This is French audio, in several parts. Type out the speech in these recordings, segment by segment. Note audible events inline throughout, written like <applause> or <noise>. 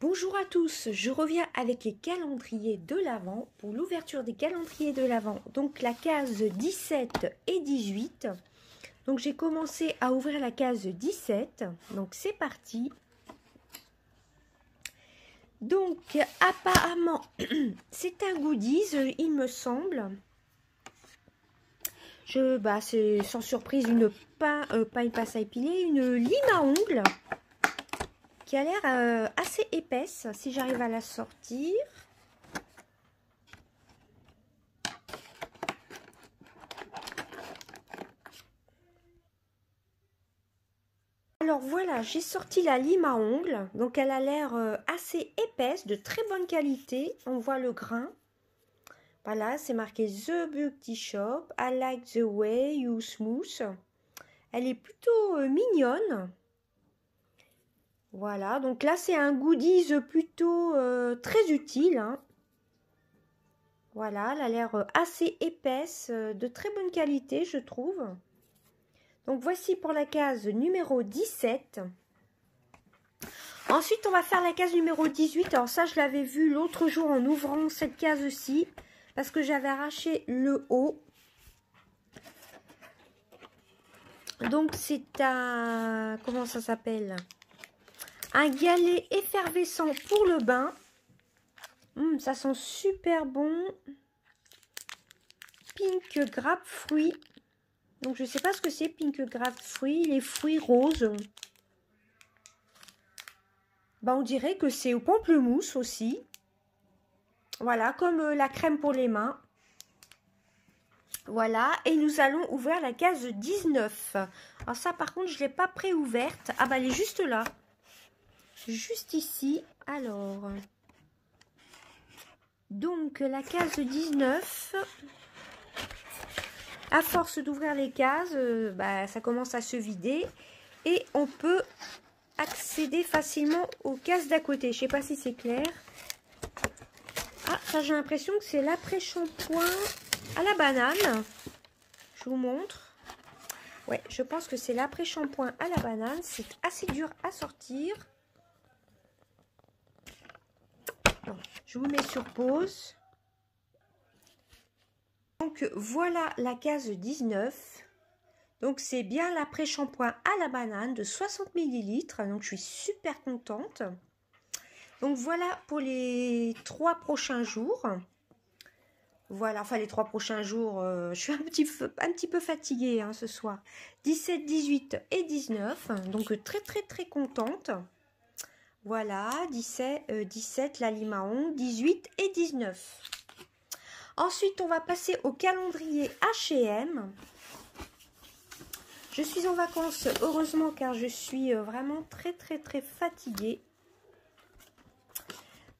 Bonjour à tous, je reviens avec les calendriers de l'Avent pour l'ouverture des calendriers de l'Avent. Donc la case 17 et 18. Donc j'ai commencé à ouvrir la case 17. Donc c'est parti. Donc apparemment <clears throat> c'est un goodies il me semble. Je, bah, c'est sans surprise une pain, euh, pas à épiler, une lime à ongles qui a l'air euh, assez épaisse, si j'arrive à la sortir. Alors voilà, j'ai sorti la lime à ongles, donc elle a l'air euh, assez épaisse, de très bonne qualité, on voit le grain. Voilà, c'est marqué The Beauty Shop, I like the way you smooth. Elle est plutôt euh, mignonne, voilà, donc là c'est un goodies plutôt euh, très utile. Hein. Voilà, elle a l'air euh, assez épaisse, euh, de très bonne qualité je trouve. Donc voici pour la case numéro 17. Ensuite, on va faire la case numéro 18. Alors ça, je l'avais vu l'autre jour en ouvrant cette case-ci. Parce que j'avais arraché le haut. Donc c'est un... Comment ça s'appelle un galet effervescent pour le bain. Hum, ça sent super bon. Pink grape fruit. Donc je ne sais pas ce que c'est pink grape fruit. Les fruits roses. Ben, on dirait que c'est au pamplemousse aussi. Voilà, comme euh, la crème pour les mains. Voilà, et nous allons ouvrir la case 19. Alors ça, par contre, je ne l'ai pas pré-ouverte. Ah bah, elle est juste là juste ici. Alors, donc la case 19, à force d'ouvrir les cases, euh, bah, ça commence à se vider et on peut accéder facilement aux cases d'à côté. Je sais pas si c'est clair. Ah, ça j'ai l'impression que c'est l'après-shampoing à la banane. Je vous montre. Ouais, je pense que c'est l'après-shampoing à la banane. C'est assez dur à sortir. je vous mets sur pause. Donc voilà la case 19. Donc c'est bien l'après-shampoing à la banane de 60 ml. Donc je suis super contente. Donc voilà pour les trois prochains jours. Voilà, enfin les trois prochains jours, euh, je suis un petit, un petit peu fatiguée hein, ce soir. 17, 18 et 19. Donc très très très contente. Voilà, 17, euh, la limaon 18 et 19. Ensuite, on va passer au calendrier H&M. Je suis en vacances, heureusement, car je suis euh, vraiment très, très, très fatiguée.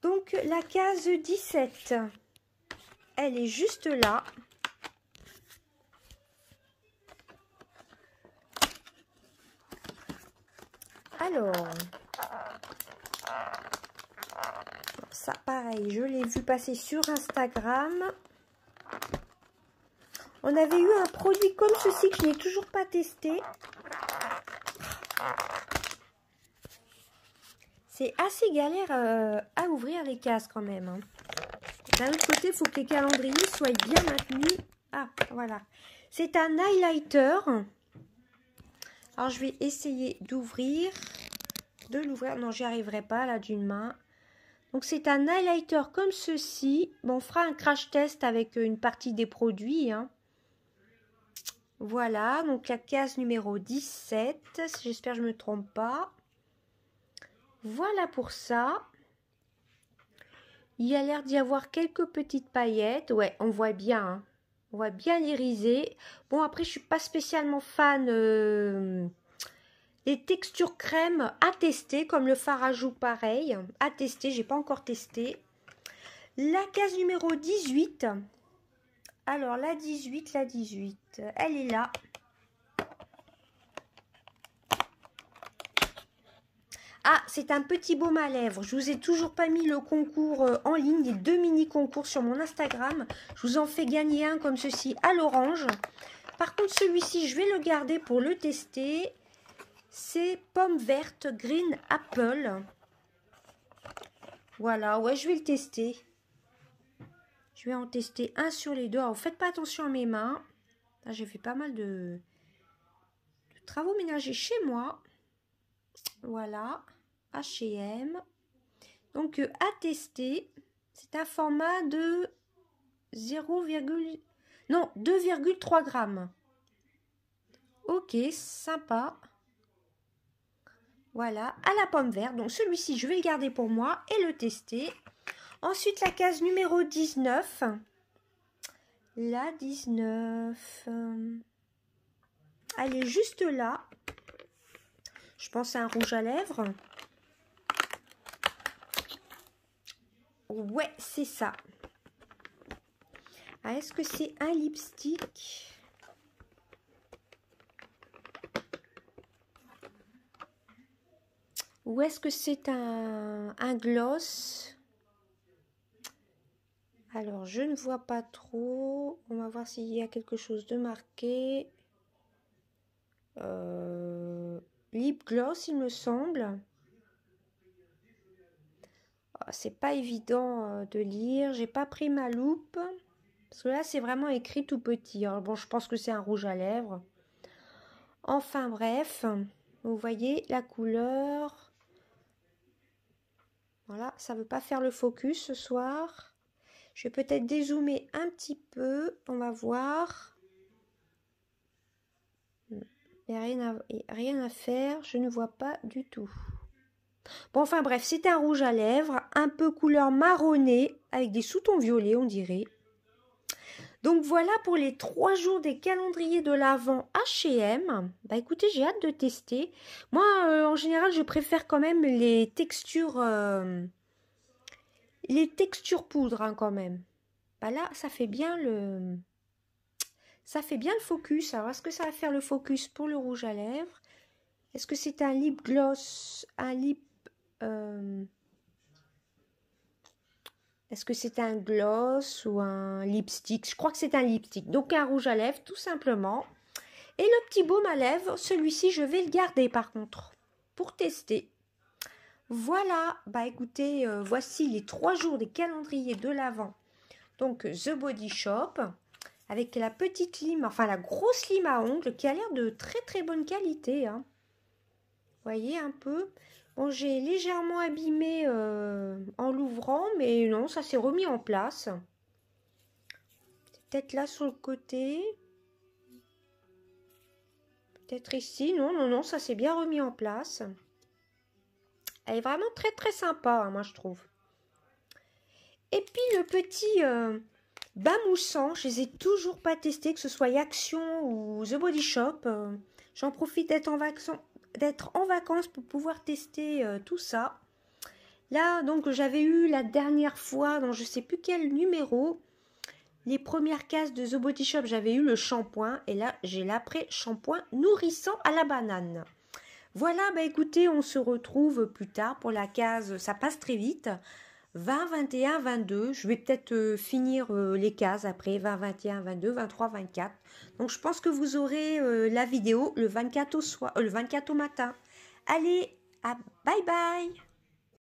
Donc, la case 17, elle est juste là. Alors, ça, pareil, je l'ai vu passer sur Instagram. On avait eu un produit comme ceci que je n'ai toujours pas testé. C'est assez galère euh, à ouvrir les cases quand même. Hein. D'un autre côté, il faut que les calendriers soient bien maintenus. Ah, voilà. C'est un highlighter. Alors, je vais essayer d'ouvrir de l'ouvrir. Non, j'y arriverai pas là d'une main. Donc c'est un highlighter comme ceci. Bon, on fera un crash test avec euh, une partie des produits. Hein. Voilà, donc la case numéro 17. J'espère que je ne me trompe pas. Voilà pour ça. Il y a l'air d'y avoir quelques petites paillettes. Ouais, on voit bien. Hein. On voit bien l'irisé. Bon, après, je suis pas spécialement fan... Euh, textures crème à tester, comme le Farajou pareil, à tester, j'ai pas encore testé. La case numéro 18. Alors, la 18, la 18, elle est là. Ah, c'est un petit baume à lèvres. Je vous ai toujours pas mis le concours euh, en ligne, des deux mini-concours sur mon Instagram. Je vous en fais gagner un comme ceci à l'orange. Par contre, celui-ci, je vais le garder pour le tester c'est pomme verte green apple. Voilà, ouais, je vais le tester. Je vais en tester un sur les deux. Alors, faites pas attention à mes mains. Là, j'ai fait pas mal de, travaux ménagers chez moi. Voilà, H&M. Donc, euh, à tester, c'est un format de 0, non, 2,3 grammes. Ok, sympa. Voilà, à la pomme verte. Donc celui-ci, je vais le garder pour moi et le tester. Ensuite, la case numéro 19. La 19. Euh, elle est juste là. Je pense à un rouge à lèvres. Ouais, c'est ça. Ah, est-ce que c'est un lipstick Ou est-ce que c'est un, gloss Alors, je ne vois pas trop. On va voir s'il y a quelque chose de marqué. Euh, lip gloss, il me semble. Ah, c'est pas évident euh, de lire. J'ai pas pris ma loupe. Parce que là, c'est vraiment écrit tout petit. Alors, hein. bon, je pense que c'est un rouge à lèvres. Enfin, bref. Vous voyez la couleur. Voilà, ça ne veut pas faire le focus ce soir. Je vais peut-être dézoomer un petit peu. On va voir. Il n'y a rien à, rien à faire. Je ne vois pas du tout. Bon, enfin bref, c'est un rouge à lèvres, un peu couleur marronnée, avec des sous-tons violets, on dirait. Donc voilà pour les trois jours des calendriers de l'Avent H&M. Bah écoutez, j'ai hâte de tester. Moi, euh, en général, je préfère quand même les textures, euh, les textures poudre hein, quand même. Bah là, ça fait bien le, ça fait bien le focus. Alors est-ce que ça va faire le focus pour le rouge à lèvres Est-ce que c'est un lip gloss, un lip euh, est-ce que c'est un gloss ou un lipstick Je crois que c'est un lipstick. Donc un rouge à lèvres, tout simplement. Et le petit baume à lèvres, celui-ci, je vais le garder par contre pour tester. Voilà, bah écoutez, euh, voici les trois jours des calendriers de l'Avent. Donc The Body Shop avec la petite lime, enfin la grosse lime à ongles qui a l'air de très très bonne qualité. Hein. Voyez un peu j'ai légèrement abîmé euh, en l'ouvrant, mais non, ça s'est remis en place. Peut-être là sur le côté. Peut-être ici. Non, non, non, ça s'est bien remis en place. Elle est vraiment très très sympa, hein, moi je trouve. Et puis le petit euh, bas moussant, je les ai toujours pas testé que ce soit Action ou The Body Shop. Euh, j'en profite d'être en, vacances d'être en vacances pour pouvoir tester euh, tout ça. Là, donc, j'avais eu la dernière fois, dans je sais plus quel numéro, les premières cases de The Body Shop, j'avais eu le shampoing. Et là, j'ai l'après-shampoing nourrissant à la banane. Voilà, bah écoutez, on se retrouve plus tard pour la case. Ça passe très vite. 20, 21, 22. Je vais peut-être euh, finir euh, les cases après. 20, 21, 22, 23, 24. Donc je pense que vous aurez euh, la vidéo le 24 au, le 24 au matin. Allez, à bye bye